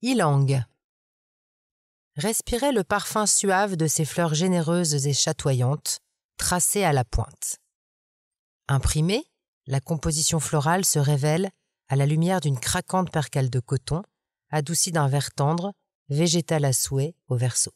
Ilang, respirait le parfum suave de ces fleurs généreuses et chatoyantes, tracées à la pointe. Imprimée, la composition florale se révèle à la lumière d'une craquante percale de coton, adoucie d'un vert tendre, végétal à souhait au verso.